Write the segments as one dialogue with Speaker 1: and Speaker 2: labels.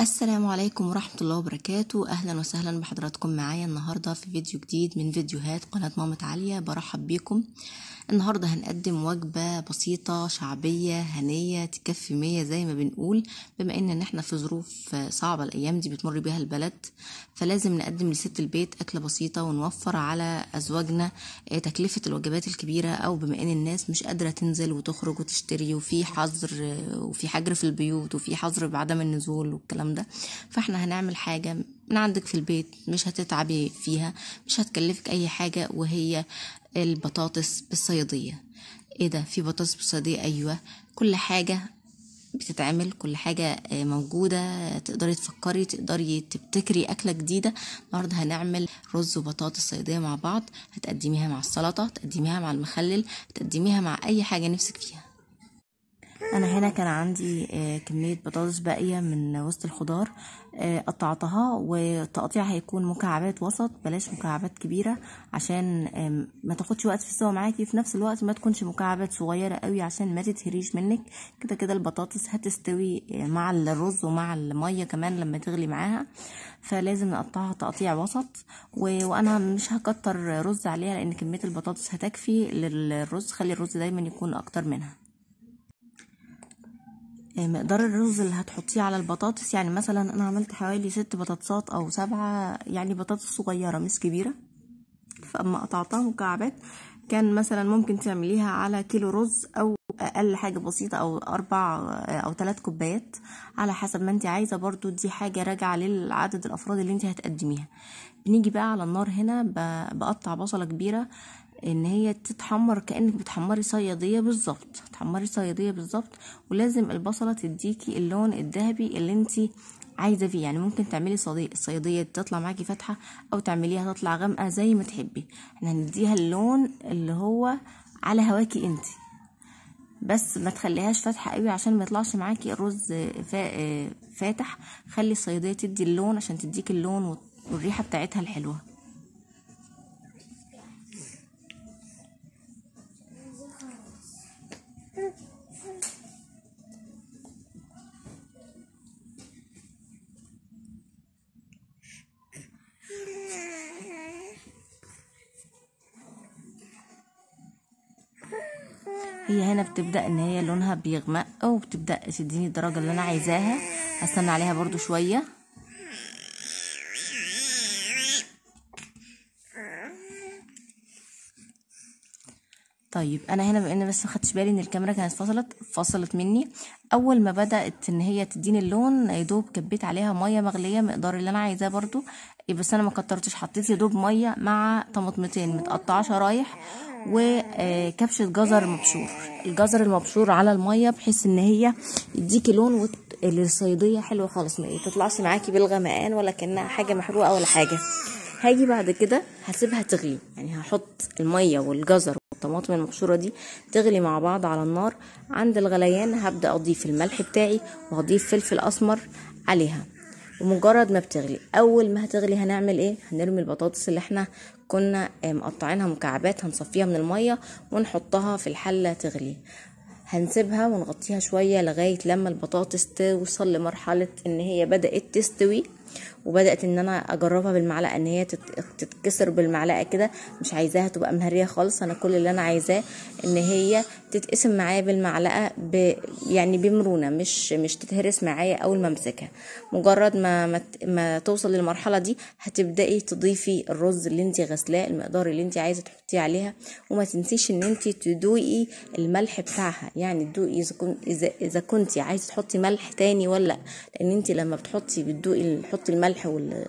Speaker 1: السلام عليكم ورحمة الله وبركاته أهلا وسهلا بحضراتكم معايا النهاردة في فيديو جديد من فيديوهات قناة مامة عالية برحب بيكم النهاردة هنقدم وجبة بسيطة شعبية هنية تكفي مية زي ما بنقول بما ان احنا في ظروف صعبة الايام دي بتمر بيها البلد فلازم نقدم لست البيت اكلة بسيطة ونوفر على ازواجنا آه، تكلفة الوجبات الكبيرة او بما ان الناس مش قادرة تنزل وتخرج وتشتري وفي حظر آه، وفي حجر في البيوت وفي حظر بعدم النزول والكلام ده فاحنا هنعمل حاجة من عندك في البيت مش هتتعبي فيها مش هتكلفك اي حاجة وهي البطاطس بالصيادية ايه ده في بطاطس بالصيادية ايوه كل حاجة بتتعمل كل حاجة آه، موجودة تقدري تفكري تقدري تبتكري أكلة جديدة النهاردة هنعمل رز وبطاطس صيادية مع بعض هتقدميها مع السلطة تقدميها مع المخلل تقدميها مع أي حاجة نفسك فيها انا هنا كان عندي آه، كميه بطاطس باقيه من وسط الخضار آه، قطعتها والتقطيع هيكون مكعبات وسط بلاش مكعبات كبيره عشان ما تاخدش وقت في السوا معاكي في نفس الوقت ما تكونش مكعبات صغيره قوي عشان ما تتهريش منك كده كده البطاطس هتستوي آه، مع الرز ومع الميه كمان لما تغلي معاها فلازم نقطعها تقطيع وسط وانا مش هكتر رز عليها لان كميه البطاطس هتكفي للرز خلي الرز دايما يكون اكتر منها مقدار الرز اللي هتحطيه على البطاطس يعني مثلا انا عملت حوالي ست بطاطسات او سبعة يعني بطاطس صغيرة مش كبيرة فاما قطعتها مكعبات كان مثلا ممكن تعمليها على كيلو رز او اقل حاجة بسيطة او اربع او ثلاث كوبايات على حسب ما انت عايزة برضو دي حاجة راجعة لعدد الافراد اللي انت هتقدميها بنيجي بقى على النار هنا بقطع بصلة كبيرة ان هي تتحمر كانك بتحمري صياديه بالظبط تحمري صياديه بالظبط ولازم البصله تديكي اللون الذهبي اللي انت عايزه فيه يعني ممكن تعملي صياديه تطلع معاكي فاتحه او تعمليها تطلع غامقه زي ما تحبي احنا هنديها اللون اللي هو على هواكي انت بس ما تخليهاش فاتحه قوي عشان ما يطلعش معاكي الرز فاتح خلي الصياديه تدي اللون عشان تديكي اللون والريحه بتاعتها الحلوه هي هنا بتبدا ان هي لونها بيغمق وبتبدا تديني الدرجه اللي انا عايزاها هستنى عليها برضو شويه طيب انا هنا بما ان بس ما خدتش بالي ان الكاميرا كانت فصلت فصلت مني اول ما بدات ان هي تديني اللون يا دوب كبيت عليها ميه مغليه مقدار اللي انا عايزاه برضو إيه، بس انا ما كترتش حطيت يا دوب ميه مع طماطمتين متقطعه شرايح وكبشه آه، جزر مبشور الجزر المبشور على الميه بحيث ان هي يديكي لون وت... للصيديه حلوه خالص ما تطلعش معاكي بالغمقان ولا كانها حاجه محروقه ولا حاجه هاجي بعد كده هسيبها تغلي يعني هحط الميه والجزر الطماطم المبشوره دي تغلي مع بعض على النار عند الغليان هبدا اضيف الملح بتاعي وهضيف فلفل اسمر عليها ومجرد ما بتغلي اول ما هتغلي هنعمل ايه هنرمي البطاطس اللي احنا كنا آه، مقطعينها مكعبات هنصفيها من الميه ونحطها في الحله تغلي هنسيبها ونغطيها شويه لغايه لما البطاطس توصل لمرحله ان هي بدات تستوي وبدات ان انا اجربها بالمعلقه ان هي تتكسر بالمعلقه كده مش عايزاها تبقى مهريه خالص انا كل اللي انا عايزاه ان هي تتقسم معايا بالمعلقه ب... يعني بمرونه مش مش تتهرس معايا اول ما امسكها مجرد ما ما, ما توصل للمرحله دي هتبداي تضيفي الرز اللي انت غسلاه المقدار اللي انت عايزه تحطيه عليها وما تنسيش ان انت تدوقي الملح بتاعها يعني تدوقي اذا كنت اذا كنت عايزه تحطي ملح تاني ولا لان انت لما بتحطي بتدوقي هحط الملح وال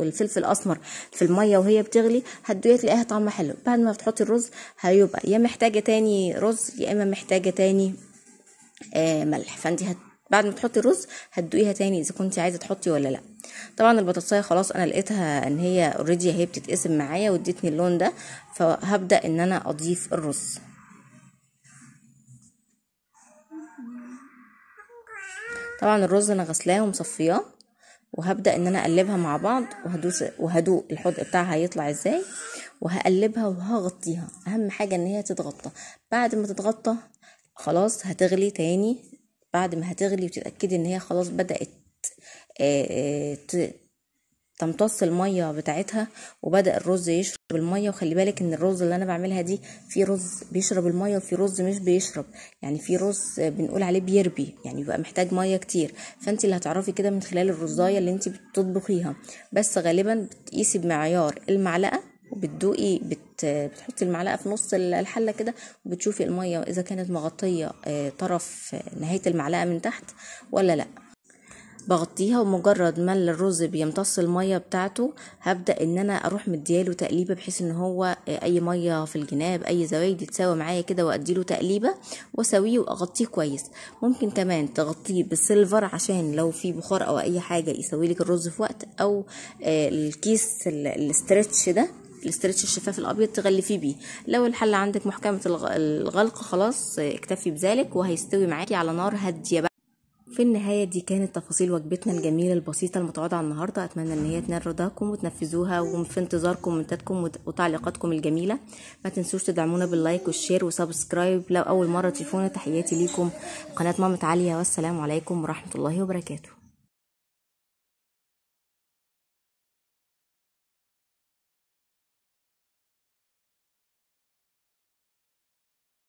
Speaker 1: والفلفل الاسمر في الميه وهي بتغلي هتدوقيها تلاقيها طعمها حلو بعد ما بتحطي الرز هيبقى يا محتاجه تاني رز يا اما محتاجه تاني آه ملح فانت هت بعد ما تحطي الرز هتدوقيها تاني اذا كنت عايزه تحطي ولا لا طبعا البطاطسايه خلاص انا لقيتها ان هي اوريدي هي بتتقسم معايا وادتني اللون ده فهبدا ان انا اضيف الرز طبعا الرز انا غسلاه ومصفياه وهبدا ان انا اقلبها مع بعض وهدوس وهدوق الحوض بتاعها هيطلع ازاي وهقلبها وهغطيها اهم حاجه ان هي تتغطى بعد ما تتغطى خلاص هتغلي تاني بعد ما هتغلي وتتاكدي ان هي خلاص بدات آه، آه، تمتص الميه بتاعتها وبدا الرز يشرب الميه وخلي بالك ان الرز اللي انا بعملها دي في رز بيشرب الميه وفي رز مش بيشرب يعني في رز بنقول عليه بيربي يعني بيبقى محتاج ميه كتير فانت اللي هتعرفي كده من خلال الرزايه اللي انت بتطبخيها بس غالبا بتقيسي بمعيار المعلقه وبتدوقي بت... بتحطي المعلقه في نص الحله كده وبتشوفي الميه اذا كانت مغطيه آه، طرف نهايه المعلقه من تحت ولا لا بغطيها ومجرد ما الرز بيمتص الميه بتاعته هبدا ان انا اروح مدياله تقليبه بحيث ان هو آه، اي ميه في الجناب اي زوايد يتساوي معايا كده واديله تقليبه واسويه واغطيه كويس ممكن كمان تغطيه بالسيلفر عشان لو في بخار او اي حاجه يسوي لك الرز في وقت او آه، الكيس الاسترتش ده الاسترتش الشفاف الابيض تغلفيه بيه لو الحل عندك محكمه الغلق خلاص آه، اكتفي بذلك وهيستوي معاكي على نار هاديه في النهاية دي كانت تفاصيل وجبتنا الجميلة البسيطة المتعودة النهاردة أتمنى إن هي تنال رضاكم وتنفذوها وفي انتظاركم كومنتاتكم وتعليقاتكم الجميلة ما تنسوش تدعمونا باللايك والشير وسبسكرايب لو أول مرة تشوفونا تحياتي ليكم قناة مامة عالية والسلام عليكم ورحمة الله وبركاته